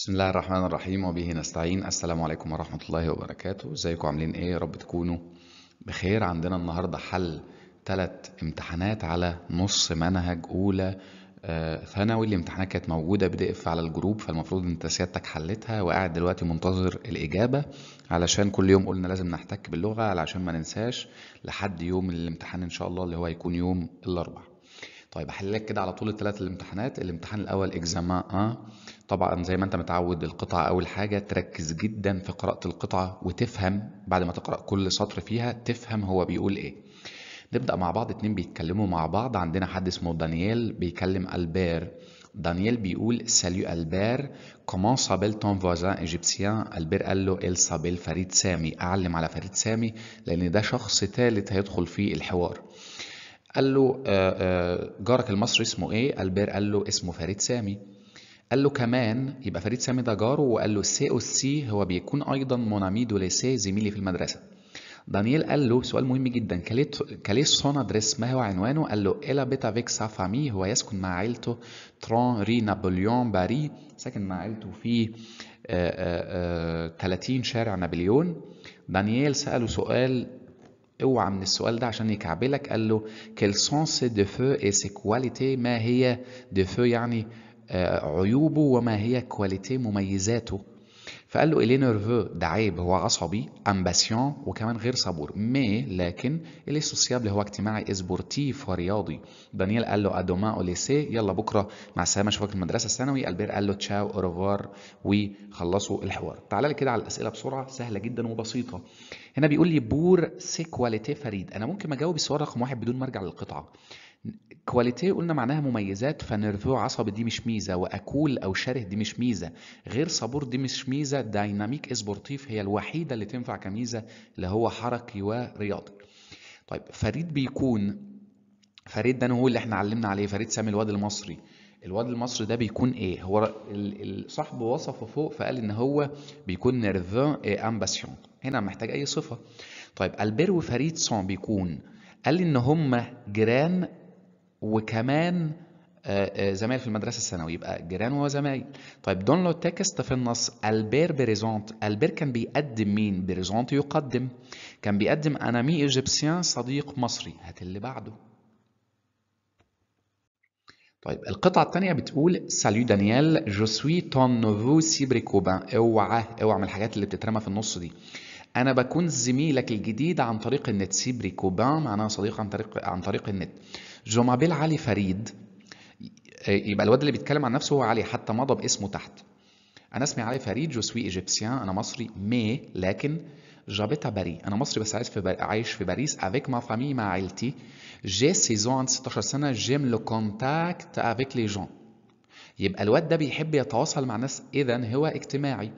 بسم الله الرحمن الرحيم وبه نستعين السلام عليكم ورحمة الله وبركاته ازيكم عاملين ايه يا رب تكونوا بخير عندنا النهاردة حل ثلاث امتحانات على نص منهج اولى آه، ثانوي آه الامتحانات كانت موجودة بدي اف على الجروب فالمفروض انت سيادتك حلتها وقاعد دلوقتي منتظر الاجابة علشان كل يوم قلنا لازم نحتك باللغة علشان ما ننساش لحد يوم الامتحان ان شاء الله اللي هو هيكون يوم الاربعاء طيب هحل لك كده على طول الثلاث الامتحانات الامتحان الاول اكزامان 1 طبعا زي ما انت متعود القطعة أول حاجة تركز جدا في قراءة القطعة وتفهم بعد ما تقرأ كل سطر فيها تفهم هو بيقول إيه نبدأ مع بعض اتنين بيتكلموا مع بعض عندنا حد اسمه دانيال بيكلم ألبير دانيال بيقول سالو ألبير كومون سابيل تون فوازان إيجيبسيان ألبير قال له ايل سابيل فريد سامي أعلم على فريد سامي لأن ده شخص ثالث هيدخل في الحوار قال له آه، آه، جارك المصري اسمه إيه ألبير قال له اسمه فريد سامي قال له كمان يبقى فريد سامي ده جاره وقال له سي او سي هو بيكون ايضا مونامي دوليسي زميلي في المدرسه دانييل قال له سؤال مهم جدا كاليس سون ادريس ما هو عنوانه قال له الا بيتا فيك سا فامي هو يسكن مع عيلته تران ري نابليون باري ساكن مع عيلته في 30 آه، آه، آه، شارع نابليون دانييل سأله سؤال اوعى من السؤال ده عشان يكعبلك قال له كيل سون سي دو فو اي سي كواليتي ما هي دو فو يعني آه، عيوبه وما هي كواليتي مميزاته فقال له إلي نيرفو ده عيب هو عصبي امباسيون وكمان غير صبور مي لكن إلي سوسيابل هو اجتماعي اسبورتيف ورياضي دانيال قال له ادوما اوليسي يلا بكره مع السلامه اشوفك المدرسه الثانوي البير قال له تشاو اوروفار وخلصوا الحوار تعال لي كده على الاسئله بسرعه سهله جدا وبسيطه هنا بيقول لي بور سي كواليتي فريد انا ممكن اجاوب السؤال رقم واحد بدون ما ارجع للقطعه كواليتي قلنا معناها مميزات فنرفو عصب دي مش ميزه واكول او شره دي مش ميزه غير صبور دي مش ميزه دايناميك اسبورتيف هي الوحيده اللي تنفع كميزه اللي هو حركي ورياضي طيب فريد بيكون فريد ده هو اللي احنا علمنا عليه فريد سامي الواد المصري الواد المصري ده بيكون ايه هو صاحبه وصفه فوق فقال ان هو بيكون نيرفان امباسيون هنا محتاج اي صفه طيب البير وفريد سون بيكون قال لي ان هما جيران وكمان آه، آه، زمايل في المدرسه الثانويه يبقى جيران وزمايل طيب دون لو تكست في النص البير بريزونت البير كان بيقدم مين بريزونت يقدم كان بيقدم انا مي ايجيبسيان صديق مصري هات اللي بعده طيب القطعة الثانية بتقول سالو دانيال جو سوي تون نوفو سيبري كوبان اوعى اوعى من الحاجات اللي بتترمى في النص دي انا بكون زميلك الجديد عن طريق النت سيبري كوبان معناها صديق عن طريق عن طريق النت جومابيل علي فريد يبقى الواد اللي بيتكلم عن نفسه هو علي حتى مضى باسمه تحت انا اسمي علي فريد جو سوي ايجيبسيان انا مصري مي لكن جابتا باري انا مصري بس عايش في عايش في باريس افيك ما فامي مع عيلتي جي سيزون 16 سنه جيم لو كونتاكت افيك لي جون يبقى الواد ده بيحب يتواصل مع ناس اذا هو اجتماعي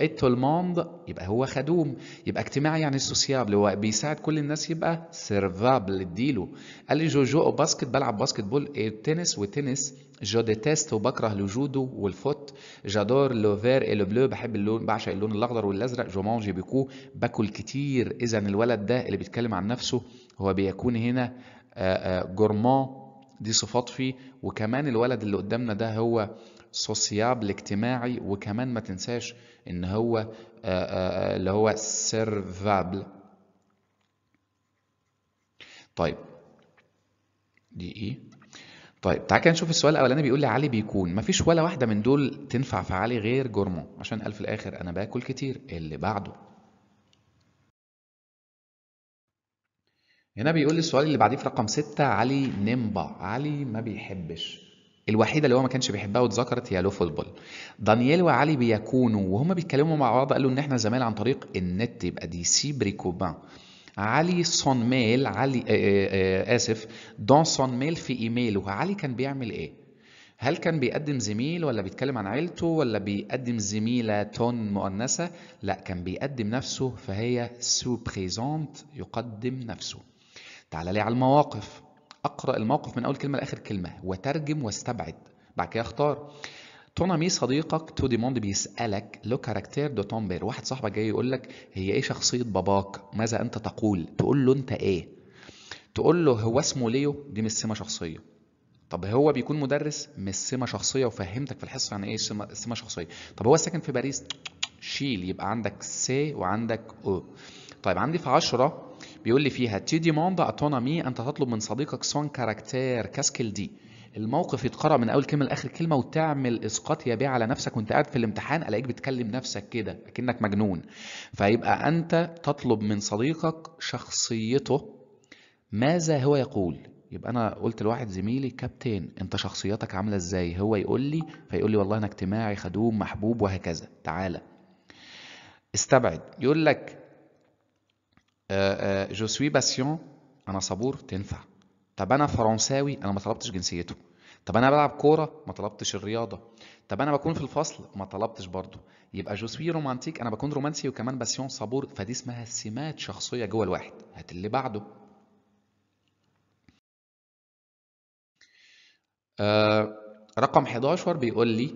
ايت الموند يبقى هو خدوم يبقى اجتماعي يعني سوسيابل هو بيساعد كل الناس يبقى سيرفابل اديله قال لي جو جو باسكت بلعب باسكت بول التنس إيه، والتنس جو ديتيست وبكره الجودو والفوت جادور لو فير اي لو بلو بحب اللون بعشق اللون الاخضر والازرق جو مانجي بيكو باكل كتير اذا الولد ده اللي بيتكلم عن نفسه هو بيكون هنا جورمان آه، آه، دي صفات فيه وكمان الولد اللي قدامنا ده هو سوسيابل اجتماعي وكمان ما تنساش ان هو آه، آه، آه، اللي هو سيرفابل طيب دي ايه طيب تعال كده نشوف السؤال الاولاني بيقول لي علي بيكون مفيش ولا واحده من دول تنفع في علي غير جورمون عشان قال في الاخر انا باكل كتير اللي بعده هنا بيقول لي السؤال اللي بعديه في رقم 6 علي نمبا علي ما بيحبش الوحيدة اللي هو ما كانش بيحبها واتذكرت هي فوتبول دانييل وعلي بيكونوا وهما بيتكلموا مع بعض قالوا ان احنا زمان عن طريق النت يبقى دي سي بريكوبان علي سون ميل علي آآ آه، آآ آه، آه، اسف دون سون ميل في ايميله علي كان بيعمل ايه هل كان بيقدم زميل ولا بيتكلم عن عيلته ولا بيقدم زميلة تون مؤنثة لا كان بيقدم نفسه فهي سو بريزونت يقدم نفسه تعال لي على المواقف اقرا الموقف من اول كلمه لاخر كلمه وترجم واستبعد بعد كده اختار تون امي صديقك تو ديموند بيسالك لو كاركتير دو تومبير واحد صاحبك جاي يقول لك هي ايه شخصيه باباك ماذا انت تقول تقول له انت ايه تقول له هو اسمه ليو دي مش سمه شخصيه طب هو بيكون مدرس مش سمه شخصيه وفهمتك في الحصه يعني ايه سمه شخصيه طب هو ساكن في باريس شيل يبقى عندك سي وعندك او طيب عندي في 10 بيقول لي فيها تي ديموند اتونامي انت تطلب من صديقك سون كاركتير كاسكل دي الموقف يتقرا من اول كلمه لاخر كلمه وتعمل اسقاط يا بيه على نفسك وانت قاعد في الامتحان الاقيك بتكلم نفسك كده اكنك مجنون فيبقى انت تطلب من صديقك شخصيته ماذا هو يقول يبقى انا قلت لواحد زميلي كابتن انت شخصيتك عامله ازاي هو يقول لي فيقول لي والله انا اجتماعي خدوم محبوب وهكذا تعالى استبعد يقول لك جو سوي باسيون انا صبور تنفع طب انا فرنساوي انا ما طلبتش جنسيته طب انا بلعب كوره ما طلبتش الرياضه طب انا بكون في الفصل ما طلبتش برضه يبقى جو سوي رومانتيك انا بكون رومانسي وكمان باسيون صبور فدي اسمها سمات شخصيه جوه الواحد هات اللي بعده آه رقم 11 بيقول لي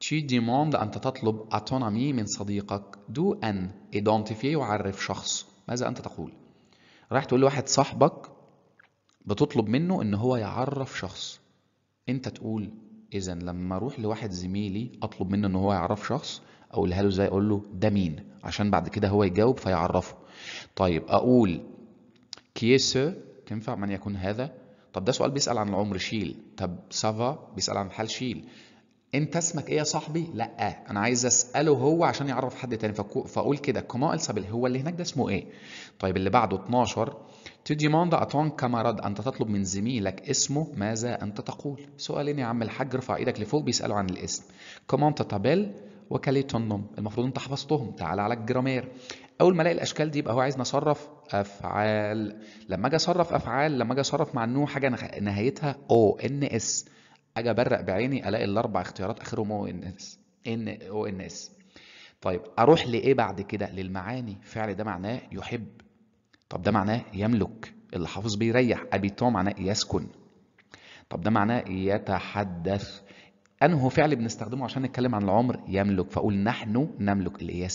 تشي ديموند أنت تطلب اتونامي من صديقك دو أن ايدونتيفي يعرف شخص ماذا أنت تقول رايح تقول لواحد صاحبك بتطلب منه ان هو يعرف شخص انت تقول اذا لما اروح لواحد زميلي اطلب منه ان هو يعرف شخص اقولها له ازاي اقول له ده مين عشان بعد كده هو يجاوب فيعرفه طيب اقول كيس تنفع من يكون هذا طب ده سؤال بيسال عن العمر شيل طب سافا بيسال عن الحال شيل انت اسمك ايه يا صاحبي لا انا عايز اساله هو عشان يعرف حد تاني فاقول كده كومون السابيل هو اللي هناك ده اسمه ايه طيب اللي بعده 12 تو ديموند اتون كامراد انت تطلب من زميلك اسمه ماذا انت تقول سؤالين يا عم الحاج ارفع ايدك لفوق بيسالوا عن الاسم كومون تابيل وكاليتونوم المفروض انت حفظتهم تعال على الجرامير اول ما الاقي الاشكال دي يبقى هو عايز نصرف افعال لما اجي اصرف افعال لما اجي اصرف مع انه حاجه نهايتها او ان اس اجي ابرق بعيني الاقي الاربع اختيارات اخرهم او ان اس ان او ان اس طيب اروح لايه بعد كده للمعاني فعل ده معناه يحب طب ده معناه يملك اللي حافظ بيريح تو معناه يسكن طب ده معناه يتحدث انه فعل بنستخدمه عشان نتكلم عن العمر يملك فاقول نحن نملك اللي هي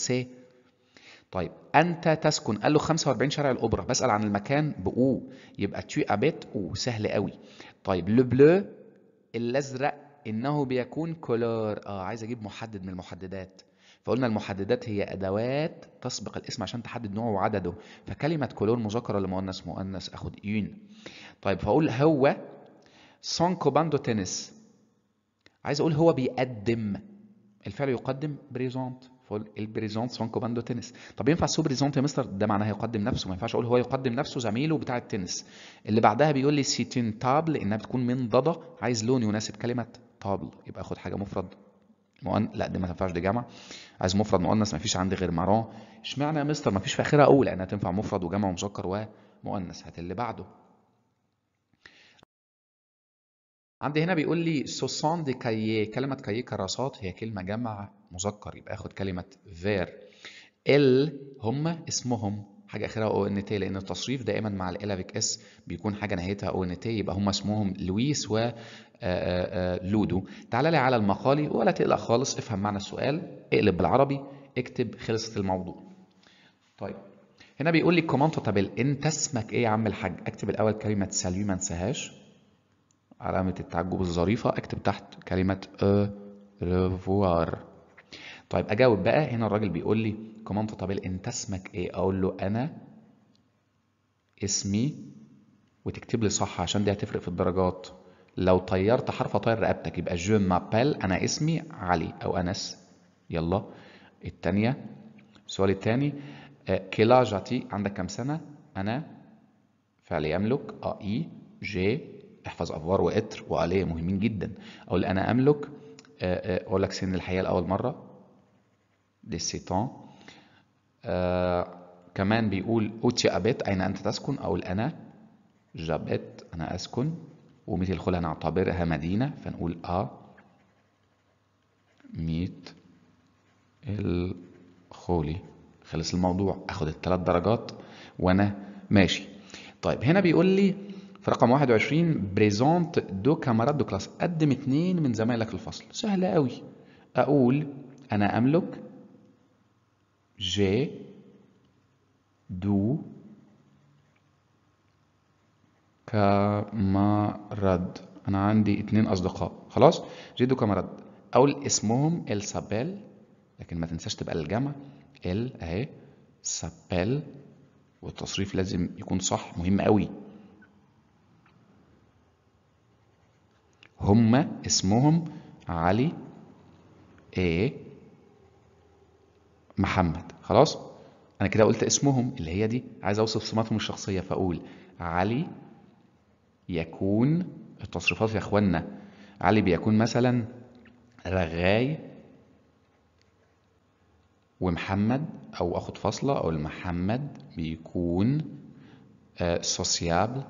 طيب انت تسكن قال له 45 شارع الاوبرا بسال عن المكان بقو يبقى تشي ابيت او سهل قوي طيب لو بلو الازرق انه بيكون كولور اه عايز اجيب محدد من المحددات فقلنا المحددات هي ادوات تسبق الاسم عشان تحدد نوعه وعدده فكلمه كولور مذكره لمؤنث مؤنث اخد يون طيب فاقول هو سون كوباندو تنس عايز اقول هو بيقدم الفعل يقدم بريزونت فول البريزونت سون كوماندو تنس طب ينفع سو بريزونت يا مستر ده معناها يقدم نفسه ما ينفعش اقول هو يقدم نفسه زميله بتاع التنس اللي بعدها بيقول لي سيتين تابل انها بتكون من ضدا عايز لون يناسب كلمه تابل يبقى اخد حاجه مفرد مؤن... لا دي ما تنفعش دي جمع عايز مفرد مؤنث ما فيش عندي غير مارون اشمعنى يا مستر ما فيش في اخرها اول انها تنفع مفرد وجمع ومذكر ومؤنث هات اللي بعده عندي هنا بيقول لي سوسون دي كاييه كلمه كاييه كراسات هي كلمه جمع مذكر يبقى اخد كلمه فير ال هم اسمهم حاجه اخرها او ان تي لان التصريف دائما مع الالابيك اس بيكون حاجه نهايتها او ان تي يبقى هم اسمهم لويس و آه، آه، آه، لودو تعال لي على المقالي ولا تقلق خالص افهم معنى السؤال اقلب بالعربي اكتب خلصت الموضوع طيب هنا بيقول لي الكوماند طب انت اسمك ايه يا عم الحاج اكتب الاول كلمه سالي ما انساهاش علامه التعجب الظريفه اكتب تحت كلمه ريفوار طيب اجاوب بقى هنا الراجل بيقول لي كومنت طب انت اسمك ايه اقول له انا اسمي وتكتب لي صح عشان دي هتفرق في الدرجات لو طيرت حرف طير رقبتك يبقى جو مابال انا اسمي علي او انس يلا الثانيه السؤال الثاني آه، كلا جاتي عندك كم سنه انا فعل يملك ا آه، اي جي احفظ افوار واتر وعليه مهمين جدا اقول انا املك آه، اقول لك سن الحياه لاول مره للشيطان آه، كمان بيقول أوتي أبيت أين أنت تسكن أو أنا جابت أنا أسكن ومثل خلا نعتبرها مدينة فنقول أ آه، ميت الخولي خلص الموضوع أخد الثلاث درجات وأنا ماشي طيب هنا بيقول لي في رقم 21 بريزونت دو كاميرات دو كلاس قدم اتنين من زمايلك الفصل سهلة قوي أقول أنا أملك ج دو كمرد انا عندي اتنين اصدقاء خلاص دو كمرد اقول اسمهم السابيل لكن ما تنساش تبقى الجمع ال اهي سابيل والتصريف لازم يكون صح مهم قوي هما اسمهم علي ايه محمد خلاص انا كده قلت اسمهم اللي هي دي عايز اوصف سماتهم الشخصيه فاقول علي يكون التصريفات يا اخوانا علي بيكون مثلا رغاي ومحمد او اخد فاصله او محمد بيكون سوسيابل آه،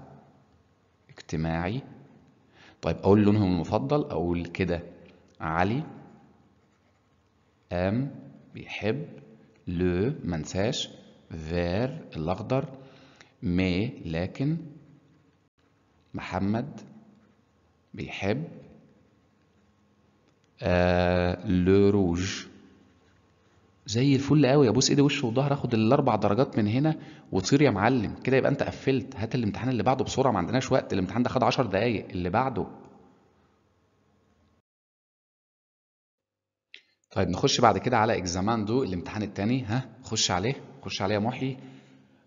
اجتماعي طيب اقول لونهم المفضل اقول كده علي ام بيحب لو منساش فير الأخضر مي لكن محمد بيحب آه لو روج زي الفل قوي ابوس ايدي وش وظهر اخد الاربع درجات من هنا وتصير يا معلم كده يبقى انت قفلت هات الامتحان اللي بعده بسرعه ما عندناش وقت الامتحان ده خد 10 دقايق اللي بعده طيب نخش بعد كده على اكزاماندو الامتحان الثاني ها خش عليه خش عليه يا محي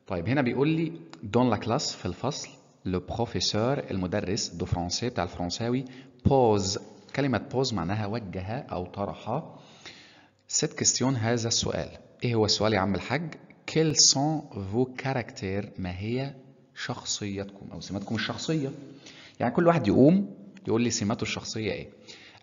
طيب هنا بيقول لي دون لا كلاس في الفصل لو بروفيسور المدرس دو فرونسي بتاع الفرنساوي بوز كلمة بوز معناها وجه أو طرح ست كيستيون هذا السؤال إيه هو السؤال يا عم الحاج؟ كيل سون فو كاركتير ما هي شخصيتكم أو سماتكم الشخصية يعني كل واحد يقوم يقول لي سماته الشخصية إيه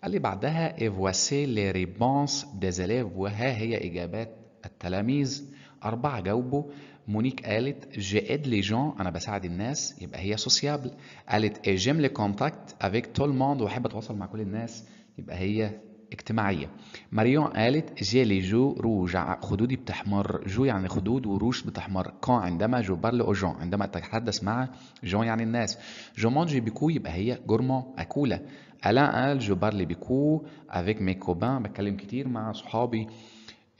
قال لي بعدها ايفواسي لي ريبونس ديز وها هي اجابات التلاميذ اربعه جاوبوا مونيك قالت جي ايد لي جون انا بساعد الناس يبقى هي سوسيابل قالت اي جيم لي كونتاكت افيك تول موند واحب اتواصل مع كل الناس يبقى هي اجتماعية ماريون قالت جيلي لي جو روج خدودي بتحمر جو يعني خدود وروج بتحمر كان عندما جو بارل او جون عندما أتحدث مع جون يعني الناس جو مانجي بيكو يبقى هي جورمون اكولا ألا قال جو بارل بيكو افيك مي كوبان بتكلم كتير مع صحابي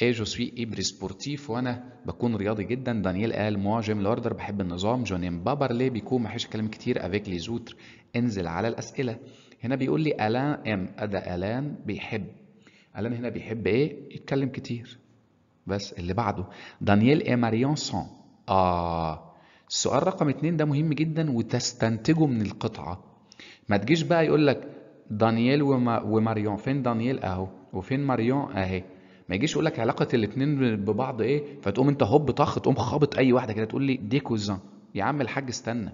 اي جو سوي ابري سبورتيف وانا بكون رياضي جدا دانييل قال موا جيم لوردر بحب النظام جونين بابرلي بيكون ما حيش كلام كتير افيك لي زوتر انزل على الاسئله هنا بيقول لي الان ام ده الان بيحب الان هنا بيحب ايه يتكلم كتير بس اللي بعده دانييل اي ماريون سون اه السؤال رقم اتنين ده مهم جدا وتستنتجه من القطعه ما تجيش بقى يقول لك دانييل وما وماريون فين دانييل اهو وفين ماريون اهي ما يجيش يقول لك علاقه الاثنين ببعض ايه فتقوم انت هوب طخ تقوم خابط اي واحده كده تقول لي دي كوزان يا عم الحاج استنى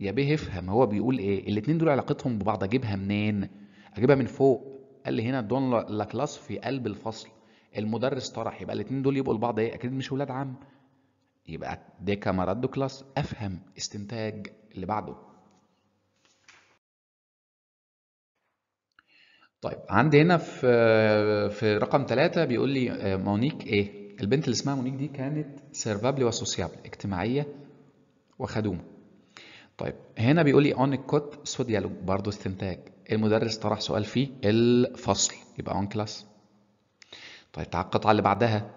يا بيه افهم هو بيقول ايه الاتنين دول علاقتهم ببعض اجيبها منين اجيبها من فوق قال لي هنا دون لاكلاس في قلب الفصل المدرس طرح يبقى الاتنين دول يبقوا لبعض ايه اكيد مش ولاد عم يبقى دي كامارات دو كلاس افهم استنتاج اللي بعده طيب عندي هنا في في رقم ثلاثة بيقول لي آه، مونيك ايه البنت اللي اسمها مونيك دي كانت سيرفابل وسوسيابل اجتماعيه وخدومه طيب هنا بيقول لي اون كوت سو ديالوج برضه استنتاج المدرس طرح سؤال في الفصل يبقى اون كلاس طيب تعال القطعه اللي بعدها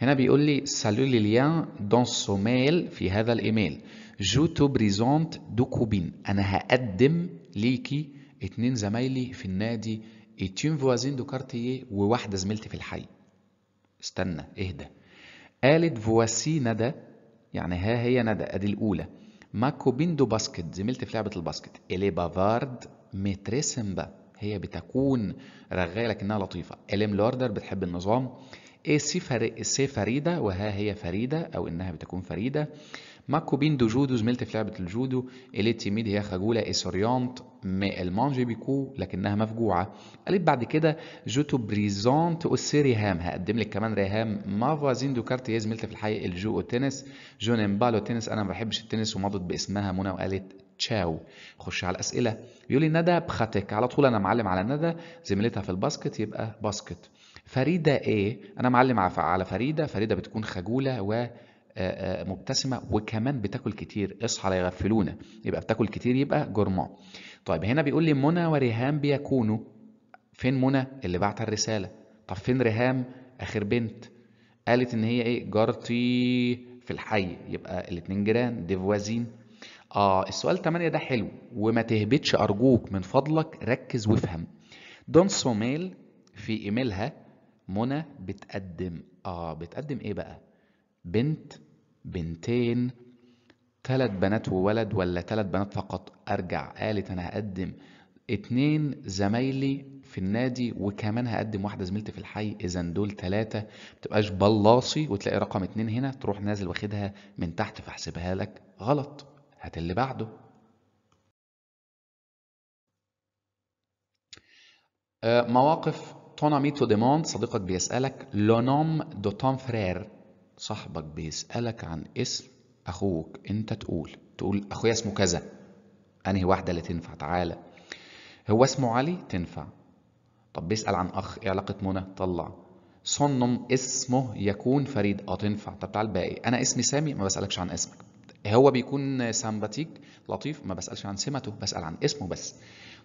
هنا بيقول لي سالو لي ليان دون سوميل في هذا الايميل جو تو بريزونت دو كوبين انا هقدم ليكي اتنين زمايلي في النادي اتين فوازين دو كارتييه وواحده زميلتي في الحي استنى اهدى قالت فواسي ندى يعني ها هي ندى ادي الاولى ماكو بيندو باسكت زميلتي في لعبة الباسكت إلي بافارد مترسمبة هي بتكون رغاية لكنها لطيفة إليم لوردر بتحب النظام اي إيه سي فريدة وها هي فريدة أو إنها بتكون فريدة بين دو جودو زميلتي في لعبة الجودو التي ميد هي خجولة اسوريونت مي المانجي بيكو لكنها مفجوعة قالت بعد كده جوتو بريزونت اوسي ريهام هقدم لك كمان ريهام ما فوازين دو كارتي زميلتي في الحقيقة الجو تنس جون امبالو تنس انا ما بحبش التنس ومضت باسمها منى وقالت تشاو خش على الاسئله بيقول لي ندى بختك على طول انا معلم على ندى زميلتها في الباسكت يبقى باسكت فريده ايه انا معلم على فريده فريده بتكون خجوله و آه، آه، مبتسمه وكمان بتاكل كتير اصحى لا يغفلونا يبقى بتاكل كتير يبقى جرمى طيب هنا بيقول لي منى وريهام بيكونوا فين منى اللي بعت الرساله طب فين ريهام اخر بنت قالت ان هي ايه جارتي في الحي يبقى الاثنين جيران ديفوازين اه السؤال 8 ده حلو وما تهبطش ارجوك من فضلك ركز وافهم دون سوميل في ايميلها منى بتقدم اه بتقدم ايه بقى بنت بنتين تلات بنات وولد ولا تلات بنات فقط أرجع قالت أنا هقدم اتنين زمايلي في النادي وكمان هقدم واحدة زميلتي في الحي إذا دول تلاتة تبقاش بلاصي وتلاقي رقم اتنين هنا تروح نازل واخدها من تحت فاحسبها لك غلط هات اللي بعده آه، مواقف تون ميتو ديموند صديقك بيسألك لونوم دو تون فرير صاحبك بيسألك عن اسم أخوك أنت تقول تقول أخويا اسمه كذا أنهي واحدة اللي تنفع تعالى هو اسمه علي تنفع طب بيسأل عن أخ إيه علاقة منى طلع صنم اسمه يكون فريد اه تنفع طب تعال باقي إيه؟ انا اسمي سامي ما بسالكش عن اسمك هو بيكون سامباتيك لطيف ما بسالش عن سمته بسال عن اسمه بس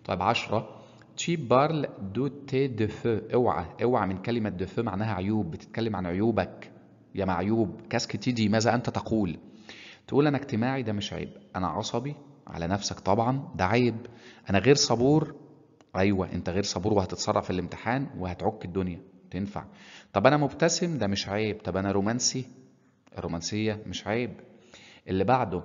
طيب عشرة تشي بارل دو تي دو فو اوعى اوعى من كلمه دو فو معناها عيوب بتتكلم عن عيوبك يا معيوب كاسك تيدي ماذا أنت تقول تقول أنا اجتماعي ده مش عيب أنا عصبي على نفسك طبعا ده عيب أنا غير صبور أيوة أنت غير صبور وهتتصرف في الامتحان وهتعك الدنيا تنفع طب أنا مبتسم ده مش عيب طب أنا رومانسي الرومانسية مش عيب اللي بعده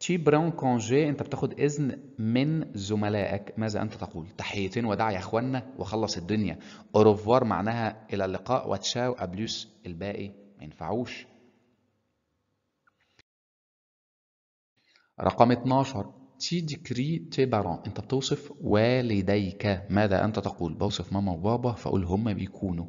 تي براون كونجي انت بتاخد اذن من زملائك ماذا انت تقول تحيتين وداع يا اخوانا وخلص الدنيا اوروفوار معناها الى اللقاء وتشاو ابلوس الباقي ما ينفعوش رقم 12 تي ديكري تي بارون انت بتوصف والديك ماذا انت تقول بوصف ماما وبابا فاقول هما بيكونوا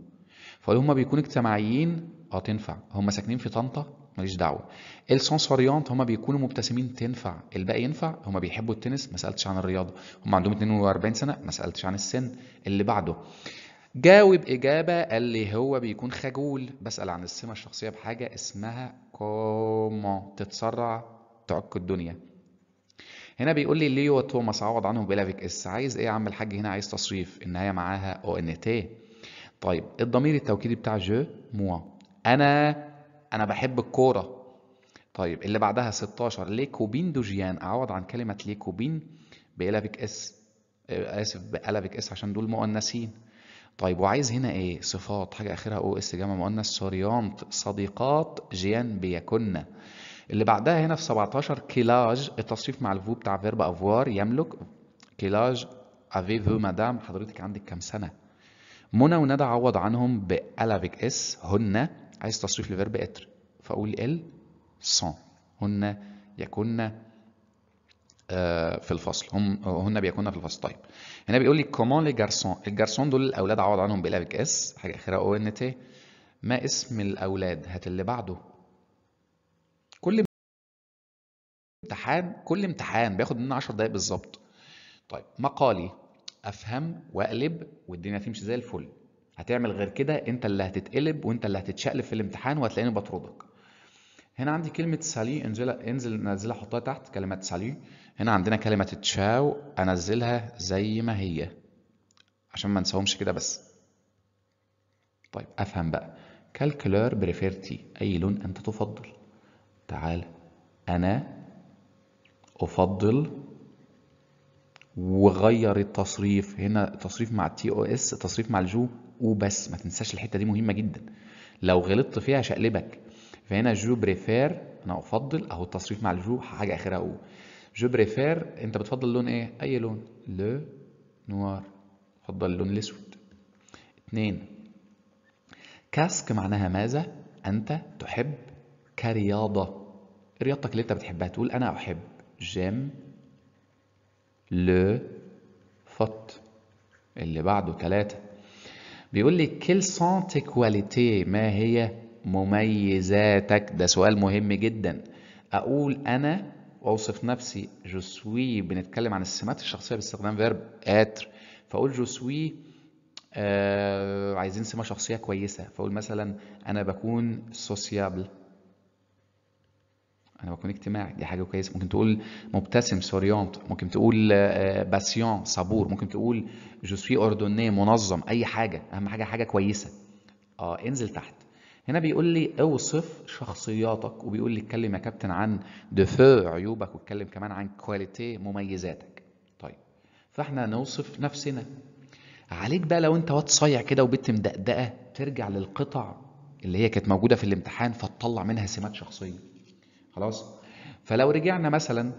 فاقول هما بيكونوا اجتماعيين اه تنفع هما ساكنين في طنطا ماليش دعوه السونسوريانت هما بيكونوا مبتسمين تنفع الباقي ينفع هما بيحبوا التنس ما سالتش عن الرياضه هما عندهم 42 سنه ما سالتش عن السن اللي بعده جاوب إجابة اللي هو بيكون خجول بسأل عن السمة الشخصية بحاجة اسمها كومون تتسرع تعك الدنيا هنا بيقول لي ليو توماس عوض عنهم بلافيك اس عايز ايه يا عم الحاج هنا عايز تصريف النهايه معاها او ان تي طيب الضمير التوكيدي بتاع جو مو انا انا بحب الكوره طيب اللي بعدها 16 ليكوبين دوجيان اعوض عن كلمه ليكوبين بلافيك اس اسف بلافيك اس عشان دول مؤنثين طيب وعايز هنا ايه صفات حاجه اخرها او اس جمع مؤنث سوريانت صديقات جيان بيكن اللي بعدها هنا في 17 كيلاج التصريف مع الفو بتاع فيرب افوار يملك كيلاج افي فو مدام حضرتك عندك كام سنه منى وندى عوض عنهم بالافيك اس هن عايز تصريف لفيرب اتر فاقول ال سون هن يكن آه، في الفصل هم هن بيكون في الفصل طيب هنا بيقول لي كومون لي جارسون الجارسون دول الاولاد عوض عنهم بلابك اس حاجه اخرها او ان تي ما اسم الاولاد هات اللي بعده كل امتحان كل امتحان بياخد مننا 10 دقايق بالظبط طيب مقالي افهم واقلب والدنيا تمشي زي الفل هتعمل غير كده انت اللي هتتقلب وانت اللي هتتشقلب في الامتحان وهتلاقيني بطردك هنا عندي كلمة سالي انزلها انزل نزلها حطها تحت كلمة سالي هنا عندنا كلمة تشاو انزلها زي ما هي عشان ما نساهمش كده بس طيب افهم بقى كالكلور بريفيرتي اي لون انت تفضل تعال انا افضل وغير التصريف هنا تصريف مع التي او اس تصريف مع الجو وبس ما تنساش الحته دي مهمه جدا لو غلطت فيها شقلبك فهنا جو بريفير انا افضل اهو التصريف مع الجو حاجه اخرها او جو بريفير انت بتفضل لون ايه اي لون لو نوار افضل اللون الاسود اثنين كاسك معناها ماذا انت تحب كرياضه رياضتك اللي انت بتحبها تقول انا احب جيم لو فوت اللي بعده ثلاثة بيقول لي كيل سونت كواليتي ما هي مميزاتك ده سؤال مهم جدا اقول انا واوصف نفسي جوسوي بنتكلم عن السمات الشخصيه باستخدام فيرب اتر فاقول جوسوي آه عايزين سمه شخصيه كويسه فاقول مثلا انا بكون سوسيابل انا بكون اجتماعي دي حاجه كويسه ممكن تقول مبتسم سوريونت ممكن تقول باسيون آه، صبور ممكن تقول جو سوي اوردوني منظم اي حاجه اهم حاجه حاجه كويسه اه انزل تحت هنا بيقول لي اوصف شخصياتك وبيقول لي اتكلم يا كابتن عن دفوع عيوبك واتكلم كمان عن كواليتي مميزاتك طيب فاحنا نوصف نفسنا عليك بقى لو انت واد صايع كده وبت مدقدقه ترجع للقطع اللي هي كانت موجوده في الامتحان فتطلع منها سمات شخصيه خلاص فلو رجعنا مثلا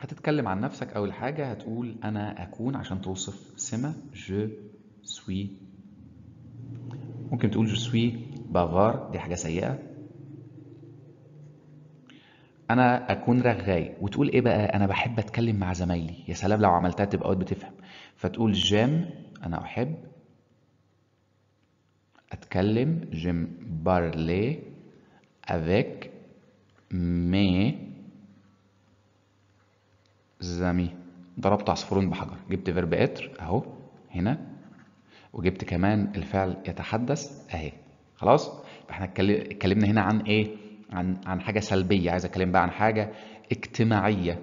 هتتكلم عن نفسك اول حاجه هتقول انا اكون عشان توصف سمه جو سوي ممكن تقول جو سوي بغار دي حاجة سيئة انا اكون رغاي وتقول ايه بقى انا بحب اتكلم مع زمايلي يا سلام لو عملتها تبقى اوت بتفهم فتقول جيم انا احب اتكلم جيم بارلي افيك مي زامي ضربت عصفورين بحجر جبت فيرب اتر اهو هنا وجبت كمان الفعل يتحدث اهي خلاص احنا اتكلمنا هنا عن ايه عن عن حاجه سلبيه عايز اتكلم بقى عن حاجه اجتماعيه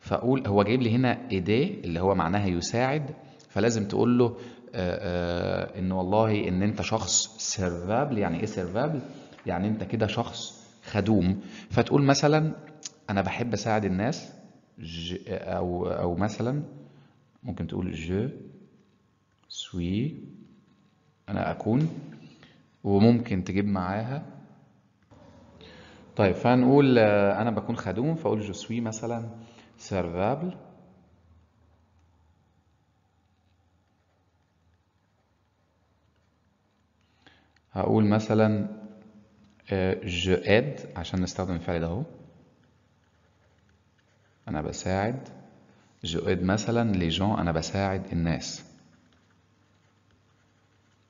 فاقول هو جايب لي هنا ايديه اللي هو معناها يساعد فلازم تقول له آه، آه، ان والله ان انت شخص سيرفابل يعني ايه سيرفابل يعني انت كده شخص خدوم فتقول مثلا انا بحب اساعد الناس او او مثلا ممكن تقول جو سوي انا اكون وممكن تجيب معاها طيب فهنقول آه، انا بكون خدوم فاقول جو سوي مثلا سيرفابل هقول مثلا آه، جو اد عشان نستخدم الفعل ده اهو انا بساعد جو اد مثلا لي جون انا بساعد الناس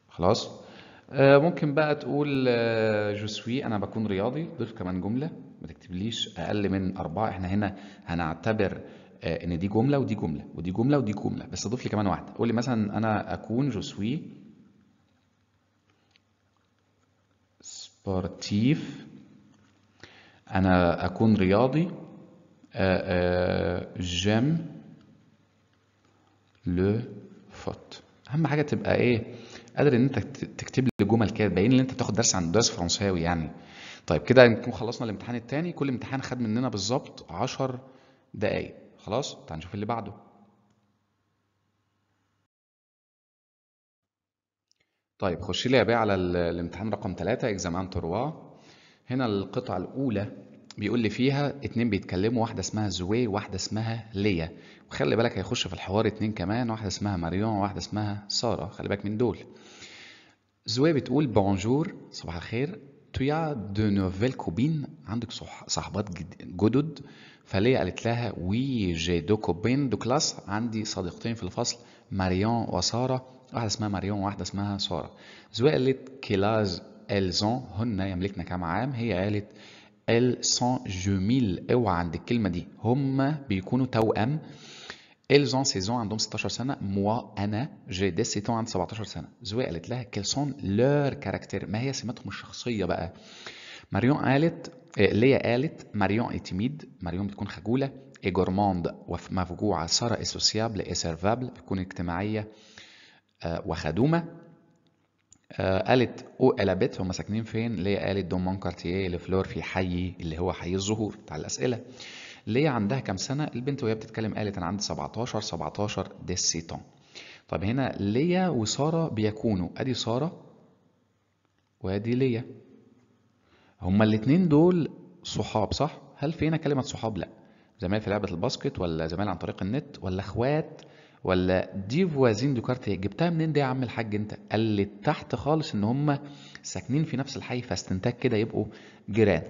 خلاص آه، ممكن بقى تقول آه، جوسوي انا بكون رياضي ضيف كمان جمله ما تكتبليش اقل من اربعه احنا هنا هنعتبر آه، ان دي جمله ودي جمله ودي جمله ودي جمله بس ضيف لي كمان واحده قول لي مثلا انا اكون جوسوي سبورتيف انا اكون رياضي جيم لو فوت اهم حاجه تبقى ايه قادر ان انت تكتب لي جمل كده تبين ان انت بتاخد درس عن درس فرنساوي يعني طيب كده نكون خلصنا الامتحان الثاني كل امتحان خد مننا بالظبط 10 دقايق خلاص تعال نشوف اللي بعده طيب خش لي يا بيه على الامتحان رقم 3 اكزام تروا هنا القطعة الأولى بيقول لي فيها اتنين بيتكلموا واحدة اسمها زوي وواحدة اسمها ليا وخلي بالك هيخش في الحوار اتنين كمان واحدة اسمها ماريون وواحدة اسمها سارة خلي بالك من دول زوي بتقول بونجور صباح الخير تويا دو نوفيل كوبين عندك صحبات جدد فليا قالت لها وي جي دو كوبين دو كلاس عندي صديقتين في الفصل ماريون وسارة واحدة اسمها ماريون وواحدة اسمها سارة زوي قالت كيلاج الزون هن يملكن كام عام هي قالت ال سون جوميل اوعى عند الكلمه دي هم بيكونوا توأم ils ont سيزون عندهم 16 سنه موا انا جي دي سيتون عند 17 سنه زوي قالت لها كيل سون لور كاركتير ما هي سماتهم الشخصيه بقى ماريون قالت آه، ليا قالت ماريون اي تيميد ماريون بتكون خجوله اي جورماند ومفجوعه ساره اي سوسيابل اي سيرفابل بتكون اجتماعيه آه، وخدومه آه، قالت او قلبت هم ساكنين فين اللي هي قالت مون كارتيه لفلور في حي اللي هو حي الزهور بتاع الاسئله ليه عندها كام سنه البنت وهي بتتكلم قالت انا عندي 17 17 دي سيتون. طب هنا ليا وساره بيكونوا ادي ساره وادي ليا هما الاثنين دول صحاب صح هل في هنا كلمه صحاب لا زمايل في لعبه الباسكت ولا زمايل عن طريق النت ولا اخوات ولا دي فوازين دو كارتي جبتها منين دي يا عم الحاج انت قال لي تحت خالص ان هم ساكنين في نفس الحي فاستنتاج كده يبقوا جيران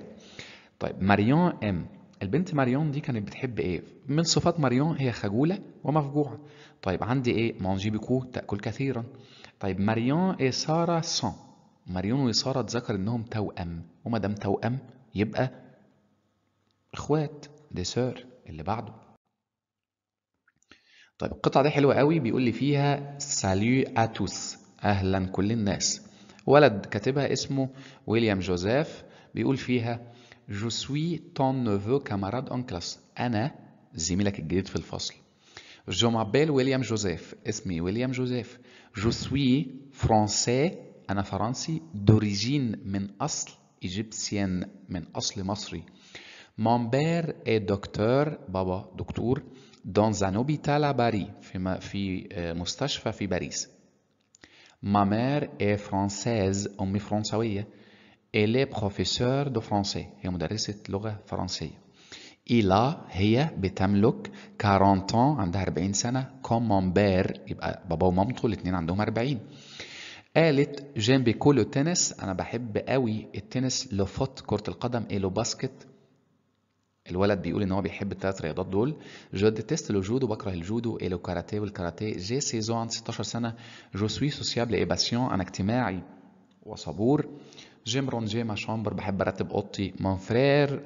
طيب ماريون ام البنت ماريون دي كانت بتحب ايه من صفات ماريون هي خجوله ومفجوعه طيب عندي ايه مانجي بيكو تاكل كثيرا طيب ماريون اي ساره سان ماريون وساره اتذكر انهم توأم وما دام توأم يبقى اخوات دي سور اللي بعده طيب القطعة دي حلوة قوي بيقول لي فيها سالو اتوس أهلا كل الناس ولد كاتبها اسمه ويليام جوزيف بيقول فيها جو سوي تون نوفو كاماراد اون كلاس أنا زميلك الجديد في الفصل جو مابيل ويليام جوزيف اسمي ويليام جوزيف جو سوي فرونسي أنا فرنسي دوريجين من أصل إيجيبسيان من أصل مصري مون بير اي دكتور بابا دكتور دون زانوبي تالا باري في, في, في مستشفى في باريس ما مير اي فرانسيز أمي فرنسوية الي بروفيسور دو فرانسي هي مدرسة لغة فرنسية إلا هي بتملك 40 عندها 40 سنة كوم mon يبقى بابا ومامته الاتنين عندهم 40 قالت جيم بيكولو تنس أنا بحب قوي التنس لو فوت كرة القدم إيه لو باسكت الولد بيقول ان هو بيحب الثلاث رياضات دول جو ديتست لو جودو بكره الجودو اي لو كاراتيه والكاراتيه جي سيزون عندي 16 سنه جو سوي سوسيابل اي باسيون انا اجتماعي وصبور جيم رونجي ما شامبر بحب ارتب اوضتي مون فرير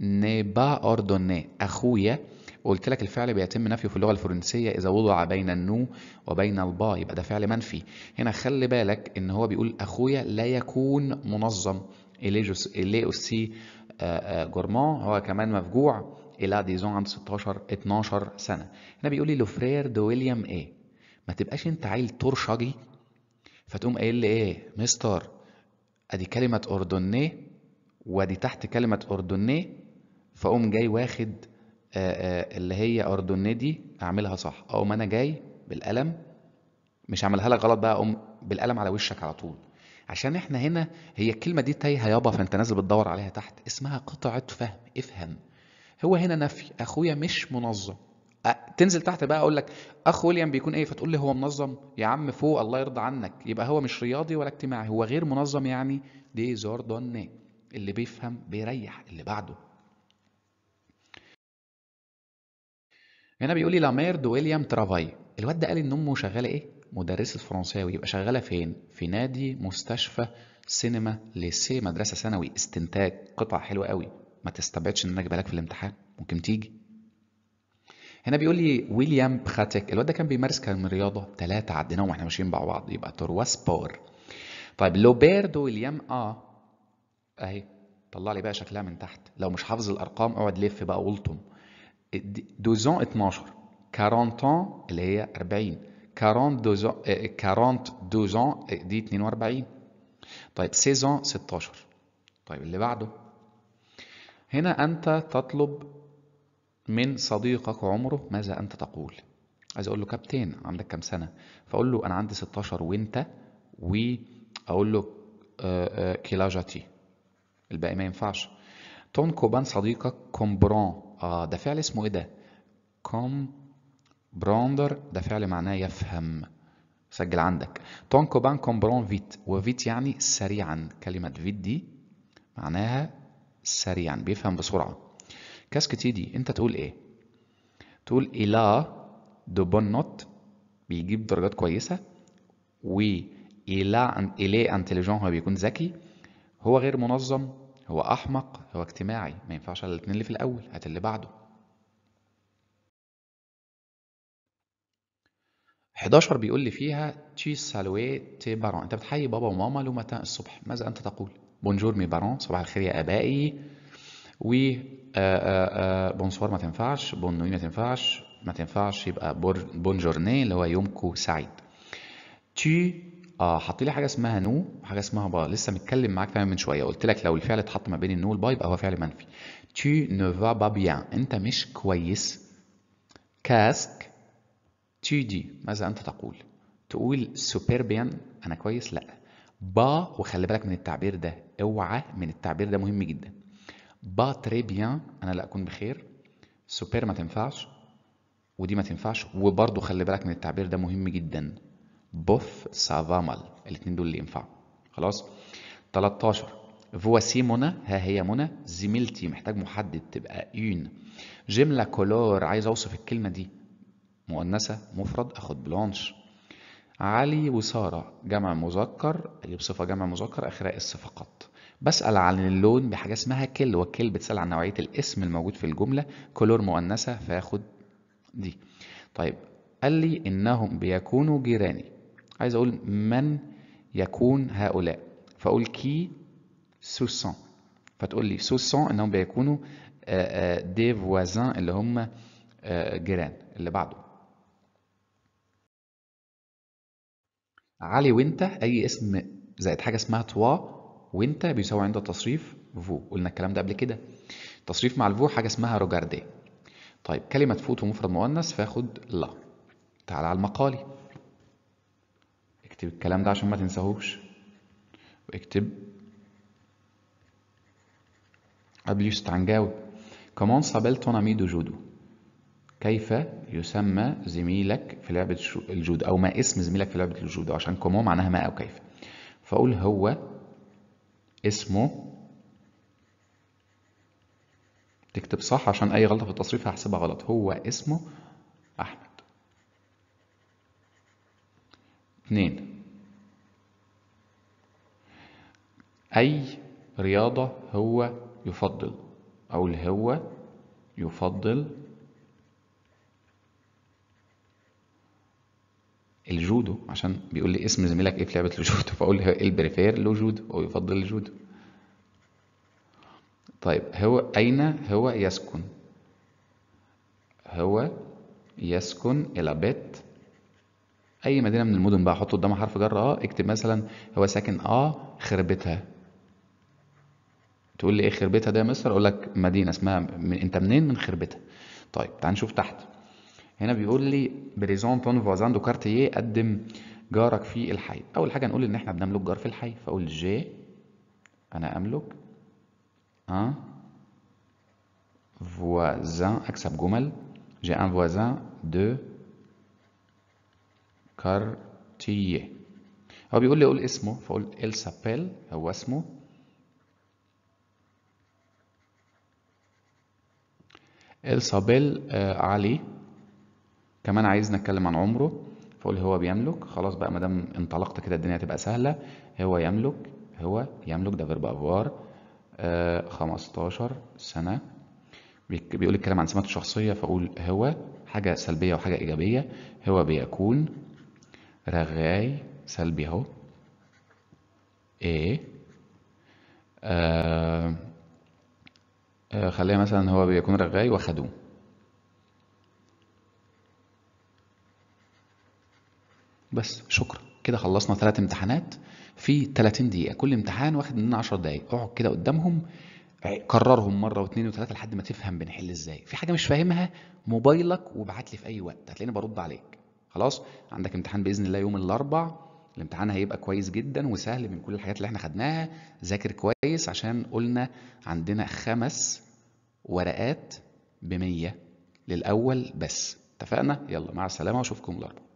ني با اوردوني اخويا وقلت لك الفعل بيتم نفيه في اللغه الفرنسيه اذا وضع بين النو وبين البا يبقى ده فعل منفي هنا خلي بالك ان هو بيقول اخويا لا يكون منظم اليه اوسي آه، آه، جورمان هو كمان مفجوع الى ديزون عنده 16 12 سنه هنا بيقول لي لوفرير دو ويليام ايه ما تبقاش انت عيل طرشجي فتقوم قايل لي ايه مستر ادي كلمه اردني وادي تحت كلمه اردني فاقوم جاي واخد آه، اللي هي اردني دي اعملها صح او ما انا جاي بالقلم مش هعملها لك غلط بقى اقوم بالقلم على وشك على طول عشان احنا هنا هي الكلمة دي تايهة يابا فانت نازل بتدور عليها تحت اسمها قطعة فهم افهم هو هنا نفي اخويا مش منظم تنزل تحت بقى اقول لك اخ ويليام بيكون ايه فتقول لي هو منظم يا عم فوق الله يرضى عنك يبقى هو مش رياضي ولا اجتماعي هو غير منظم يعني دي زوردون اللي بيفهم بيريح اللي بعده هنا بيقول لي لامير دو ويليام ترافاي الواد ده قال ان امه شغاله ايه مدرسة فرنساوي يبقى شغالة فين؟ في نادي مستشفى سينما ليسي مدرسة ثانوي استنتاج قطع حلوة قوي ما تستبعدش ان انا بالك في الامتحان ممكن تيجي هنا بيقول لي ويليام بخاتك الواد ده كان بيمارس من رياضة ثلاثة عديناهم واحنا ماشيين مع بعض يبقى تروا سبور طيب لوبيردو ويليام اه اهي طلع لي بقى شكلها من تحت لو مش حافظ الارقام اقعد لف بقى قولتم دوزون 12 كارونتون اللي هي 40 42 ans دي 42 طيب ans 16 طيب اللي بعده هنا أنت تطلب من صديقك عمره ماذا أنت تقول عايز أقول له كابتن عندك كام سنة فأقول له أنا عندي 16 وأنت وأقول له كيلاجاتي آه، آه، الباقي ما ينفعش تون كوبان صديقك كومبران آه ده فعل اسمه إيه ده كوم براندر ده فعل معناه يفهم سجل عندك تونكو بان كومبرون فيت وفيت يعني سريعا كلمة فيت دي معناها سريعا بيفهم بسرعة كاسكتي دي انت تقول ايه تقول إلا دو بون نوت بيجيب درجات كويسة و إلا إلي انتليجون هو بيكون ذكي هو غير منظم هو أحمق هو اجتماعي ما ينفعش الاتنين اللي في الأول هات اللي بعده 11 بيقول لي فيها تشي سالوي تي بارون انت بتحيي بابا وماما لومتى الصبح ماذا انت تقول بونجور مي بارون صباح الخير يا ابائي و بونسوار euh, euh, euh, ما تنفعش بون نوي ما تنفعش ما تنفعش يبقى بون جورني اللي هو يومكو سعيد تي آه حط لي حاجه اسمها نو وحاجه اسمها با لسه متكلم معاك فاهم من شويه قلت لك لو الفعل اتحط ما بين النو والبا يبقى هو فعل منفي تي نو فا با بيان انت مش كويس كاسك تي دي ماذا أنت تقول؟ تقول سوبربيان أنا كويس؟ لأ با وخلي بالك من التعبير ده اوعى من التعبير ده مهم جدا با تري بيان أنا لا أكون بخير سوبر ما تنفعش ودي ما تنفعش وبرضه خلي بالك من التعبير ده مهم جدا بوف سافا مال دول اللي ينفعوا خلاص 13 فواسي منى ها هي منى زميلتي محتاج محدد تبقى اون جملة كولور عايز اوصف الكلمة دي مؤنثة مفرد أخد بلانش علي وسارة جمع مذكر اللي بصفة جمع مذكر آخرها اس فقط بسأل عن اللون بحاجة اسمها كل وكل بتسأل عن نوعية الاسم الموجود في الجملة كلور مؤنثة فاخد دي طيب قال لي إنهم بيكونوا جيراني عايز أقول من يكون هؤلاء فأقول كي سوسان فتقول لي سوسان إنهم بيكونوا آه، آه، دي فوازان اللي هم آه، جيران اللي بعده علي وانت اي اسم زائد حاجه اسمها توا وانت بيساوي عند التصريف فو قلنا الكلام ده قبل كده تصريف مع الفو حاجه اسمها روجاردي طيب كلمه فوت ومفرد مؤنث فاخد لا تعال على المقالي اكتب الكلام ده عشان ما تنساهوش واكتب قبل يوسف عنجاوي كومون سابيل تون امي دو جودو كيف يسمى زميلك في لعبة الجود أو ما اسم زميلك في لعبة الجود عشان كومو معناها ما أو كيف فأقول هو اسمه تكتب صح عشان أي غلطة في التصريف هحسبها غلط هو اسمه أحمد اتنين أي رياضة هو يفضل أو هو يفضل الجودو عشان بيقول لي اسم زميلك ايه في لعبه الجودو فاقول له إيه، البريفير له جودو هو يفضل الجودو طيب هو اين هو يسكن هو يسكن الى بيت اي مدينه من المدن بقى حط قدامها حرف جر اه اكتب مثلا هو ساكن اه خربتها تقول لي ايه خربتها ده يا مستر اقول لك مدينه اسمها من انت منين من خربتها طيب تعال نشوف تحت هنا بيقول لي بريزونتون فوازان دو كارتيه قدم جارك في الحي اول حاجه نقول ان احنا بنملك جار في الحي فاقول جي انا املك ان فوازان اكسب جمل جي ان فوازان دو كارتيه هو بيقول لي قول اسمه فاقول ال سابيل هو اسمه ال سابيل آه علي كمان عايز نتكلم عن عمره فقول هو بيملك خلاص بقى مدام انطلقت كده الدنيا هتبقى سهله هو يملك هو يملك ده فيرب افوار آه 15 سنه بيقول الكلام عن سماته الشخصيه فاقول هو حاجه سلبيه وحاجه ايجابيه هو بيكون رغاي سلبي اهو ايه آه آه خليها مثلا هو بيكون رغاي وخدوه بس شكرا كده خلصنا ثلاث امتحانات في 30 دقيقة كل امتحان واخد مننا 10 دقايق اقعد كده قدامهم كررهم مرة واثنين وثلاثة لحد ما تفهم بنحل ازاي في حاجة مش فاهمها موبايلك وابعت لي في أي وقت هتلاقيني برد عليك خلاص عندك امتحان بإذن الله يوم الأربع الامتحان هيبقى كويس جدا وسهل من كل الحاجات اللي احنا خدناها ذاكر كويس عشان قلنا عندنا خمس ورقات بمية للأول بس اتفقنا يلا مع السلامة واشوفكم الأربعاء